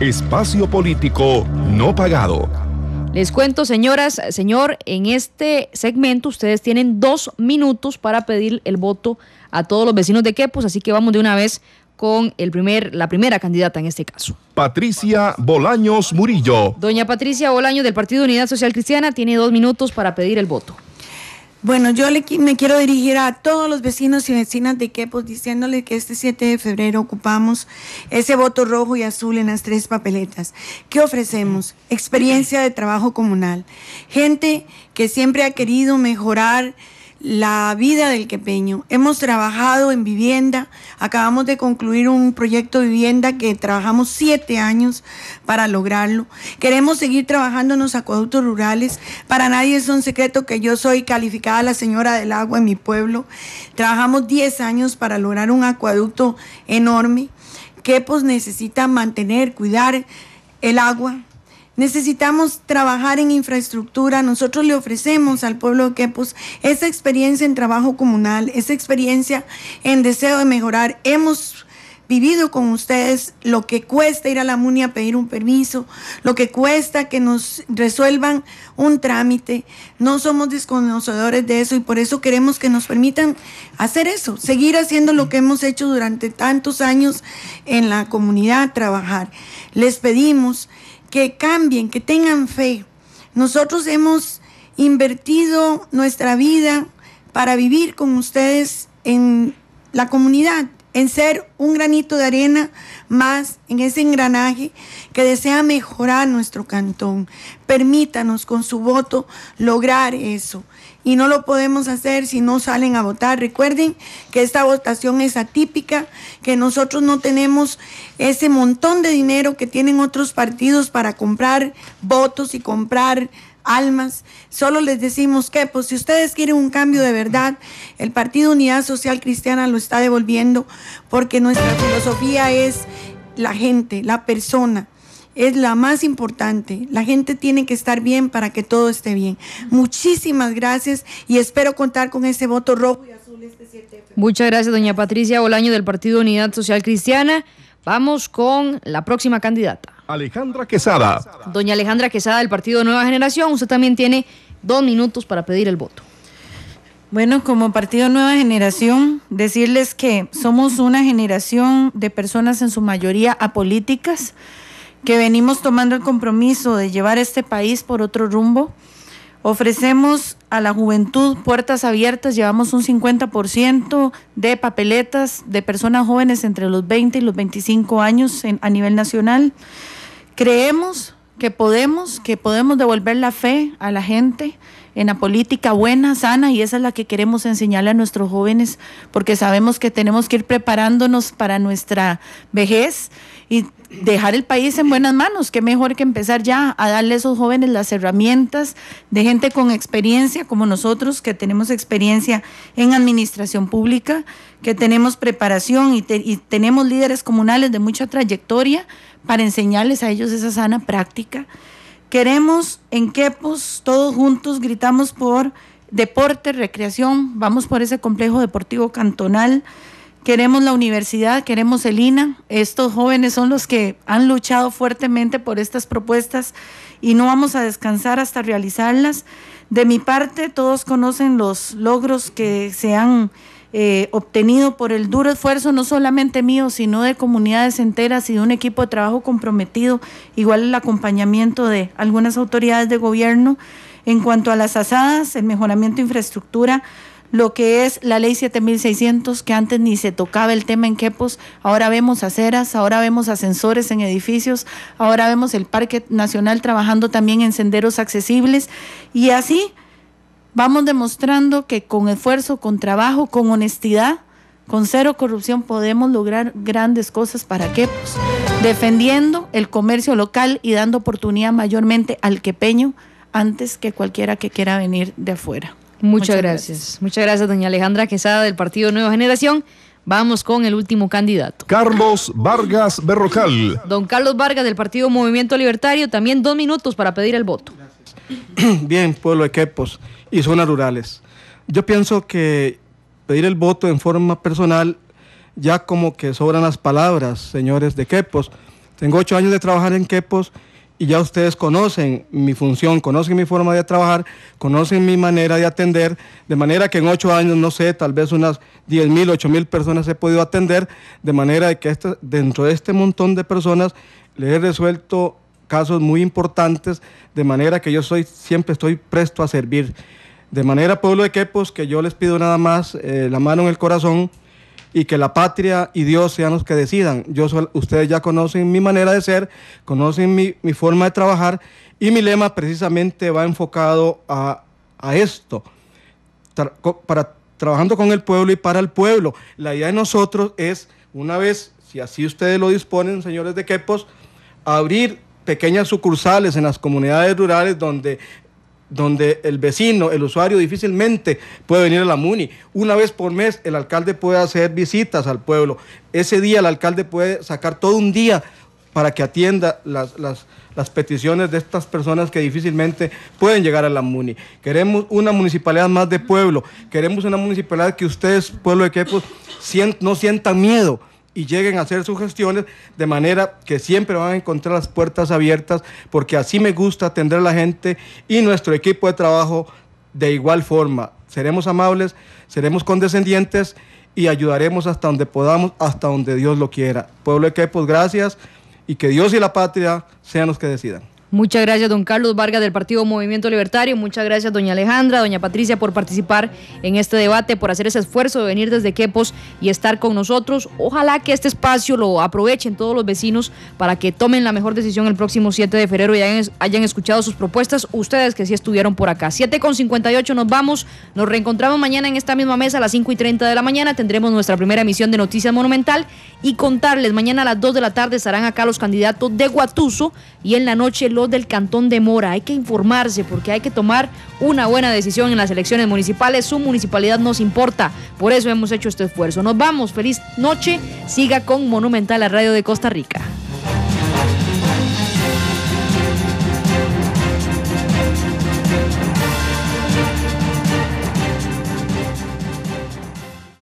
Espacio Político No Pagado. Les cuento, señoras, señor, en este segmento ustedes tienen dos minutos para pedir el voto a todos los vecinos de Quepos, así que vamos de una vez con el primer, la primera candidata en este caso. Patricia Bolaños Murillo. Doña Patricia Bolaños del Partido Unidad Social Cristiana tiene dos minutos para pedir el voto. Bueno, yo me quiero dirigir a todos los vecinos y vecinas de Quepos diciéndoles que este 7 de febrero ocupamos ese voto rojo y azul en las tres papeletas. ¿Qué ofrecemos? Experiencia de trabajo comunal. Gente que siempre ha querido mejorar la vida del quepeño. Hemos trabajado en vivienda, acabamos de concluir un proyecto de vivienda que trabajamos siete años para lograrlo. Queremos seguir trabajando en los acueductos rurales. Para nadie es un secreto que yo soy calificada la señora del agua en mi pueblo. Trabajamos diez años para lograr un acueducto enorme. pues necesita mantener, cuidar el agua Necesitamos trabajar en infraestructura. Nosotros le ofrecemos al pueblo de Quepos esa experiencia en trabajo comunal, esa experiencia en deseo de mejorar. Hemos vivido con ustedes lo que cuesta ir a la MUNI a pedir un permiso, lo que cuesta que nos resuelvan un trámite. No somos desconocedores de eso y por eso queremos que nos permitan hacer eso, seguir haciendo lo que hemos hecho durante tantos años en la comunidad, trabajar. Les pedimos que cambien, que tengan fe. Nosotros hemos invertido nuestra vida para vivir con ustedes en la comunidad en ser un granito de arena más en ese engranaje que desea mejorar nuestro cantón. Permítanos con su voto lograr eso. Y no lo podemos hacer si no salen a votar. Recuerden que esta votación es atípica, que nosotros no tenemos ese montón de dinero que tienen otros partidos para comprar votos y comprar almas. Solo les decimos que, pues si ustedes quieren un cambio de verdad, el Partido Unidad Social Cristiana lo está devolviendo porque nuestra filosofía es la gente, la persona. Es la más importante. La gente tiene que estar bien para que todo esté bien. Muchísimas gracias y espero contar con ese voto rojo y azul este 7 Muchas gracias, doña Patricia Bolaño del Partido Unidad Social Cristiana. Vamos con la próxima candidata. Alejandra Quesada. Doña Alejandra Quesada del Partido Nueva Generación, usted también tiene dos minutos para pedir el voto. Bueno, como Partido Nueva Generación, decirles que somos una generación de personas en su mayoría apolíticas, que venimos tomando el compromiso de llevar este país por otro rumbo. Ofrecemos a la juventud puertas abiertas, llevamos un 50% de papeletas de personas jóvenes entre los 20 y los 25 años a nivel nacional. Creemos que podemos, que podemos devolver la fe a la gente en la política buena, sana, y esa es la que queremos enseñarle a nuestros jóvenes, porque sabemos que tenemos que ir preparándonos para nuestra vejez y dejar el país en buenas manos. Qué mejor que empezar ya a darle a esos jóvenes las herramientas de gente con experiencia como nosotros, que tenemos experiencia en administración pública, que tenemos preparación y, tenemos líderes comunales de mucha trayectoria para enseñarles a ellos esa sana práctica. Queremos en Quepos, todos juntos gritamos por deporte, recreación, vamos por ese complejo deportivo cantonal Queremos la universidad, queremos el INA. Estos jóvenes son los que han luchado fuertemente por estas propuestas y no vamos a descansar hasta realizarlas. De mi parte, todos conocen los logros que se han eh, obtenido por el duro esfuerzo, no solamente mío, sino de comunidades enteras y de un equipo de trabajo comprometido, igual el acompañamiento de algunas autoridades de gobierno. En cuanto a las asadas, el mejoramiento de infraestructura, lo que es la ley 7600, que antes ni se tocaba el tema en Quepos, ahora vemos aceras, ahora vemos ascensores en edificios, ahora vemos el Parque Nacional trabajando también en senderos accesibles y así vamos demostrando que con esfuerzo, con trabajo, con honestidad, con cero corrupción podemos lograr grandes cosas para Quepos, defendiendo el comercio local y dando oportunidad mayormente al quepeño antes que cualquiera que quiera venir de afuera. Muchas, gracias. Muchas gracias, doña Alejandra Quesada del Partido Nueva Generación. Vamos con el último candidato. Carlos Vargas Berrocal. Don Carlos Vargas del Partido Movimiento Libertario, también dos minutos para pedir el voto. Bien, pueblo de Quepos y zonas rurales. Yo pienso que pedir el voto en forma personal ya como que sobran las palabras, señores de Quepos. Tengo ocho años de trabajar en Quepos y ya ustedes conocen mi función, conocen mi forma de trabajar, conocen mi manera de atender, de manera que en ocho años, no sé, tal vez unas diez mil, ocho mil personas he podido atender, de manera de que este, dentro de este montón de personas le he resuelto casos muy importantes, de manera que yo soy, siempre estoy presto a servir. De manera, pueblo de Quepos, que yo les pido nada más eh, la mano en el corazón, y que la patria y Dios sean los que decidan. Yo ustedes ya conocen mi manera de ser, conocen mi, forma de trabajar y mi lema precisamente va enfocado a, esto, para, trabajando con el pueblo y para el pueblo. La idea de nosotros es, una vez, si así ustedes lo disponen, señores de Quepos, abrir pequeñas sucursales en las comunidades rurales donde donde el vecino, el usuario difícilmente puede venir a la MUNI. Una vez por mes el alcalde puede hacer visitas al pueblo. Ese día el alcalde puede sacar todo un día para que atienda las, peticiones de estas personas que difícilmente pueden llegar a la MUNI. Queremos una municipalidad más de pueblo, queremos una municipalidad que ustedes, pueblo de Quepos, no sientan miedo y lleguen a hacer sus gestiones, de manera que siempre van a encontrar las puertas abiertas, porque así me gusta atender a la gente y nuestro equipo de trabajo de igual forma. Seremos amables, seremos condescendientes y ayudaremos hasta donde podamos, hasta donde Dios lo quiera. Pueblo de Quepos, gracias y que Dios y la patria sean los que decidan. Muchas gracias, don Carlos Vargas del Partido Movimiento Libertario. Muchas gracias, doña Alejandra, doña Patricia, por participar en este debate, por hacer ese esfuerzo de venir desde Quepos y estar con nosotros. Ojalá que este espacio lo aprovechen todos los vecinos para que tomen la mejor decisión el próximo 7 de febrero y hayan, escuchado sus propuestas, ustedes que sí estuvieron por acá. 7 con 58 nos vamos. Nos reencontramos mañana en esta misma mesa a las 5 y 30 de la mañana. Tendremos nuestra primera emisión de Noticias Monumental y contarles. Mañana a las 2 de la tarde estarán acá los candidatos de Guatuso y en la noche los del Cantón de Mora. Hay que informarse porque hay que tomar una buena decisión en las elecciones municipales. Su municipalidad nos importa. Por eso hemos hecho este esfuerzo. Nos vamos. Feliz noche. Siga con Monumental a Radio de Costa Rica.